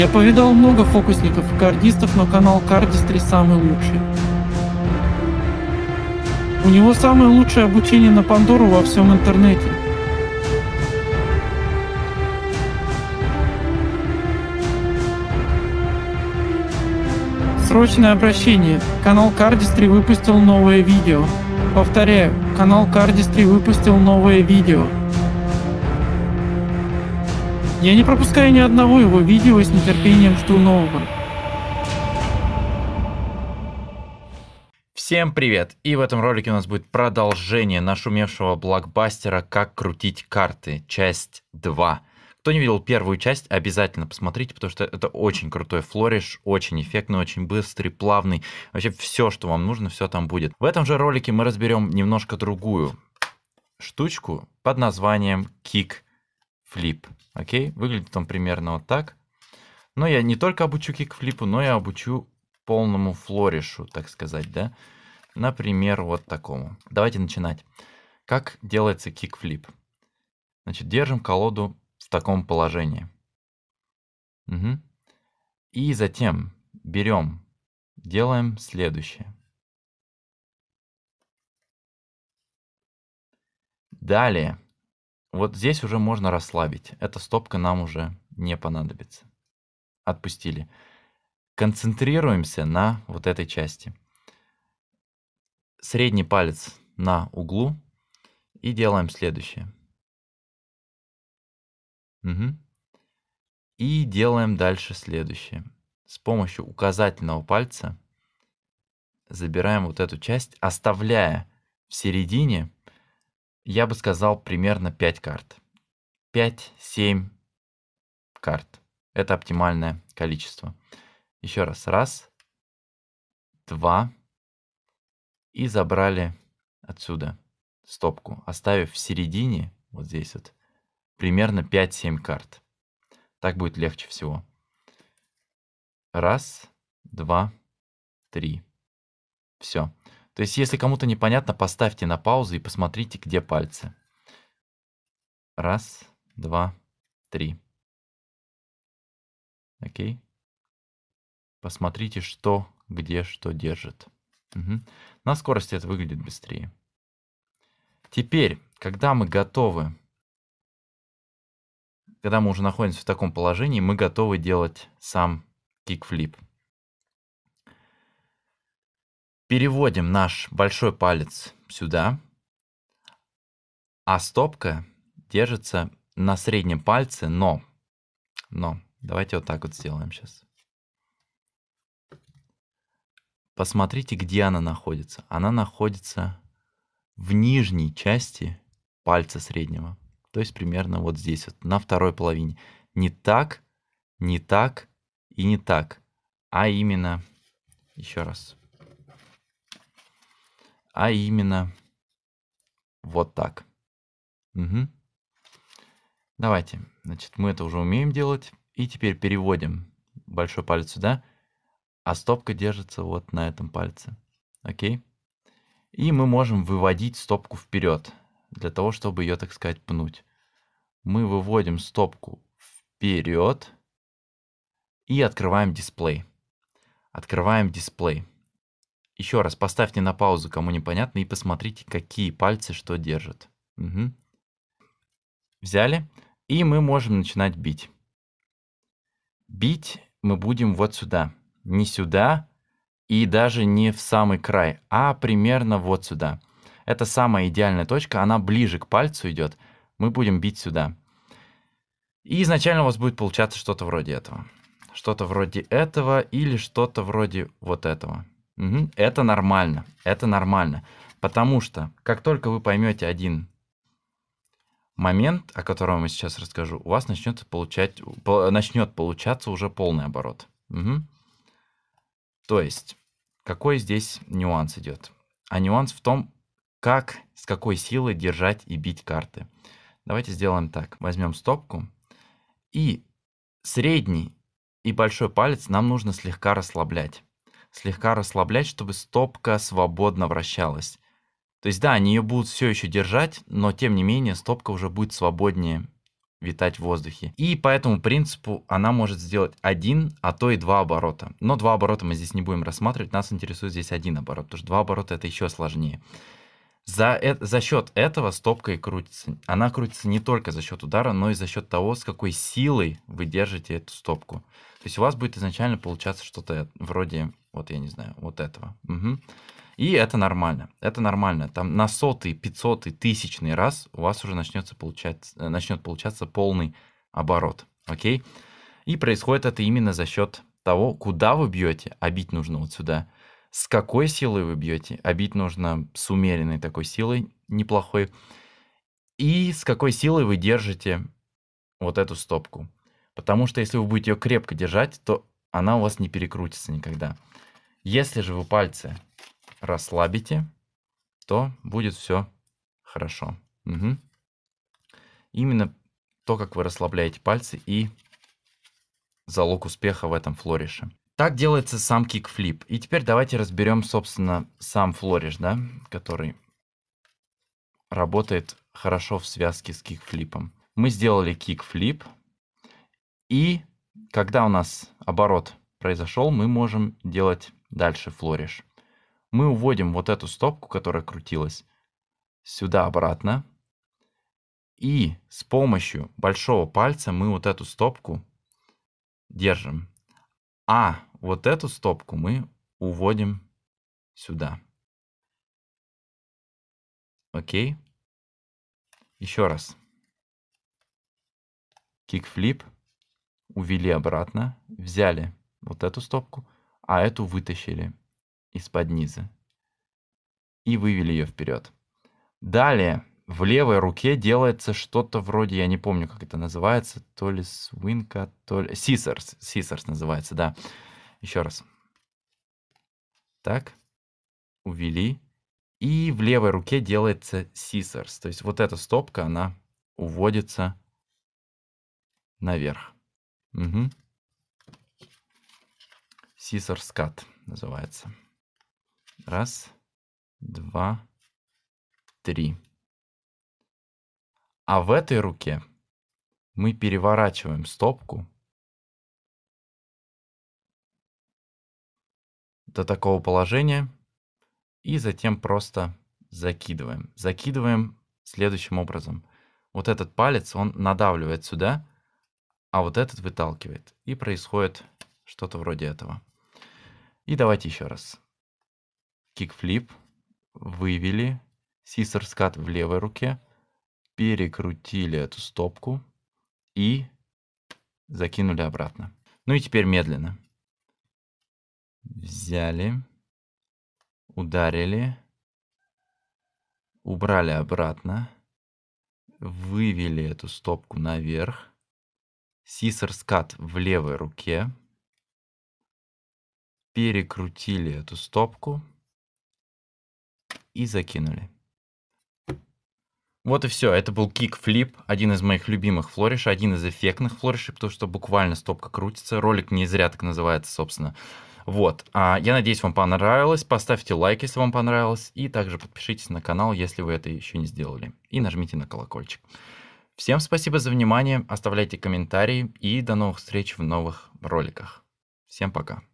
Я повидал много фокусников и кардистов, но канал Кардистри самый лучший. У него самое лучшее обучение на Пандору во всем интернете. Срочное обращение. Канал Кардистри выпустил новое видео. Повторяю, канал Кардистри выпустил новое видео. Я не пропускаю ни одного его видео и с нетерпением жду нового. Всем привет! И в этом ролике у нас будет продолжение нашумевшего блокбастера «Как крутить карты», часть 2. Кто не видел первую часть, обязательно посмотрите, потому что это очень крутой флориш, очень эффектный, очень быстрый, плавный. Вообще все, что вам нужно, все там будет. В этом же ролике мы разберем немножко другую штучку под названием «Кик». Flip. Окей, выглядит он примерно вот так. Но я не только обучу кикфлипу, но я обучу полному флоришу, так сказать, да. Например, вот такому. Давайте начинать. Как делается кикфлип? Значит, держим колоду в таком положении. Угу. И затем берем, делаем следующее. Далее вот здесь уже можно расслабить. Эта стопка нам уже не понадобится. Отпустили. Концентрируемся на вот этой части. Средний палец на углу и делаем следующее. Угу. И делаем дальше следующее. С помощью указательного пальца забираем вот эту часть, оставляя в середине я бы сказал, примерно 5 карт. 5-7 карт. Это оптимальное количество. Еще раз. Раз, два. И забрали отсюда стопку, оставив в середине, вот здесь вот, примерно 5-7 карт. Так будет легче всего. Раз, два, три. Все. То есть, если кому-то непонятно, поставьте на паузу и посмотрите, где пальцы. Раз, два, три. Окей. Посмотрите, что, где, что держит. Угу. На скорости это выглядит быстрее. Теперь, когда мы готовы, когда мы уже находимся в таком положении, мы готовы делать сам кикфлип. Переводим наш большой палец сюда, а стопка держится на среднем пальце, но, но, давайте вот так вот сделаем сейчас. Посмотрите, где она находится. Она находится в нижней части пальца среднего. То есть примерно вот здесь, вот, на второй половине. Не так, не так и не так, а именно, еще раз, а именно вот так. Угу. Давайте, значит, мы это уже умеем делать. И теперь переводим большой палец сюда, а стопка держится вот на этом пальце. Окей? И мы можем выводить стопку вперед, для того, чтобы ее, так сказать, пнуть. Мы выводим стопку вперед и открываем дисплей. Открываем дисплей. Еще раз поставьте на паузу, кому непонятно, и посмотрите, какие пальцы что держат. Угу. Взяли. И мы можем начинать бить. Бить мы будем вот сюда. Не сюда и даже не в самый край, а примерно вот сюда. Это самая идеальная точка, она ближе к пальцу идет. Мы будем бить сюда. И изначально у вас будет получаться что-то вроде этого. Что-то вроде этого или что-то вроде вот этого. Угу. Это нормально. Это нормально. Потому что как только вы поймете один момент, о котором я сейчас расскажу, у вас начнет, получать, начнет получаться уже полный оборот. Угу. То есть, какой здесь нюанс идет? А нюанс в том, как, с какой силой держать и бить карты. Давайте сделаем так. Возьмем стопку. И средний и большой палец нам нужно слегка расслаблять слегка расслаблять, чтобы стопка свободно вращалась. То есть да, они ее будут все еще держать, но тем не менее стопка уже будет свободнее витать в воздухе. И по этому принципу она может сделать один, а то и два оборота. Но два оборота мы здесь не будем рассматривать, нас интересует здесь один оборот, потому что два оборота это еще сложнее. За, э, за счет этого стопка и крутится. Она крутится не только за счет удара, но и за счет того, с какой силой вы держите эту стопку. То есть у вас будет изначально получаться что-то вроде, вот я не знаю, вот этого. Угу. И это нормально. Это нормально. Там на сотый, пятьсотый, тысячный раз у вас уже начнется получать, э, начнет получаться полный оборот. Окей? И происходит это именно за счет того, куда вы бьете, а бить нужно вот сюда – с какой силой вы бьете? А бить нужно с умеренной такой силой, неплохой. И с какой силой вы держите вот эту стопку. Потому что если вы будете ее крепко держать, то она у вас не перекрутится никогда. Если же вы пальцы расслабите, то будет все хорошо. Угу. Именно то, как вы расслабляете пальцы и залог успеха в этом флорише. Так делается сам кикфлип. И теперь давайте разберем, собственно, сам флориш, да, который работает хорошо в связке с кикфлипом. Мы сделали кикфлип, и когда у нас оборот произошел, мы можем делать дальше флориш. Мы уводим вот эту стопку, которая крутилась, сюда обратно. И с помощью большого пальца мы вот эту стопку держим. А вот эту стопку мы уводим сюда. Окей. Еще раз. Кикфлип. Увели обратно. Взяли вот эту стопку, а эту вытащили из-под низа. И вывели ее вперед. Далее в левой руке делается что-то вроде, я не помню, как это называется, то ли свинка, то ли... Сисерс, сисерс называется, да. Еще раз. Так. Увели. И в левой руке делается сисерс. То есть вот эта стопка, она уводится наверх. Угу. Scissor Scat называется. Раз, два, три. А в этой руке мы переворачиваем стопку до такого положения и затем просто закидываем. Закидываем следующим образом. Вот этот палец, он надавливает сюда, а вот этот выталкивает. И происходит что-то вроде этого. И давайте еще раз. Кикфлип. Вывели. Сисер скат в левой руке. Перекрутили эту стопку. И закинули обратно. Ну и теперь медленно. Взяли. Ударили. Убрали обратно. Вывели эту стопку наверх. Сисер скат в левой руке. Перекрутили эту стопку. И закинули. Вот и все. Это был кик-флип, один из моих любимых флориш, один из эффектных флоришей, потому что буквально стопка крутится. Ролик не зря так называется, собственно. Вот. А, я надеюсь, вам понравилось. Поставьте лайк, если вам понравилось. И также подпишитесь на канал, если вы это еще не сделали. И нажмите на колокольчик. Всем спасибо за внимание. Оставляйте комментарии. И до новых встреч в новых роликах. Всем пока.